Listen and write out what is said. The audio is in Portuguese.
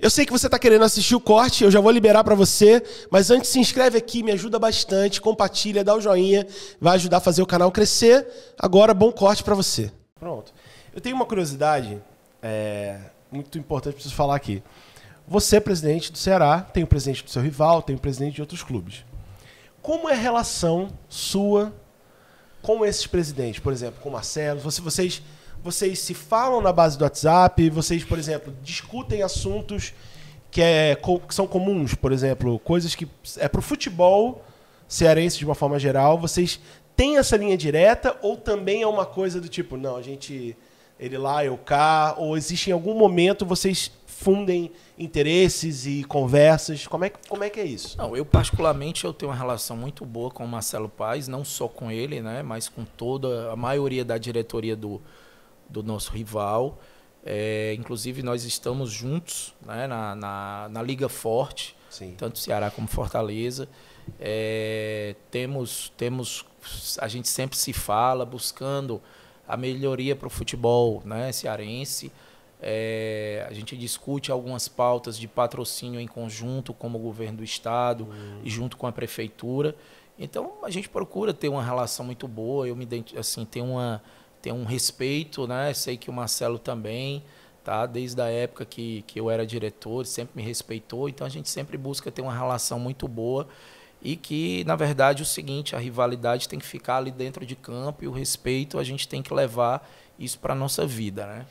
Eu sei que você está querendo assistir o corte, eu já vou liberar para você, mas antes se inscreve aqui, me ajuda bastante, compartilha, dá o joinha, vai ajudar a fazer o canal crescer. Agora, bom corte para você. Pronto. Eu tenho uma curiosidade é, muito importante preciso falar aqui. Você é presidente do Ceará, tem o presidente do seu rival, tem o presidente de outros clubes. Como é a relação sua com esses presidentes? Por exemplo, com o Marcelo? Se vocês vocês se falam na base do WhatsApp, vocês, por exemplo, discutem assuntos que, é, que são comuns, por exemplo, coisas que é para o futebol cearense de uma forma geral, vocês têm essa linha direta ou também é uma coisa do tipo, não, a gente ele lá, eu cá, ou existe em algum momento vocês fundem interesses e conversas? Como é, como é que é isso? Não, eu particularmente eu tenho uma relação muito boa com o Marcelo Paz não só com ele, né, mas com toda a maioria da diretoria do, do nosso rival. É, inclusive, nós estamos juntos né, na, na, na, Liga Forte, Sim. tanto Ceará como Fortaleza. É, temos, temos, a gente sempre se fala buscando a melhoria para o futebol né, cearense. É, a gente discute algumas pautas de patrocínio em conjunto, com o governo do estado uhum. e junto com a prefeitura. Então a gente procura ter uma relação muito boa. Eu me assim tenho uma tem um respeito, né? Sei que o Marcelo também, tá? Desde a época que, que eu era diretor, sempre me respeitou. Então a gente sempre busca ter uma relação muito boa e que, na verdade, é o seguinte, a rivalidade tem que ficar ali dentro de campo e o respeito a gente tem que levar isso para nossa vida, né?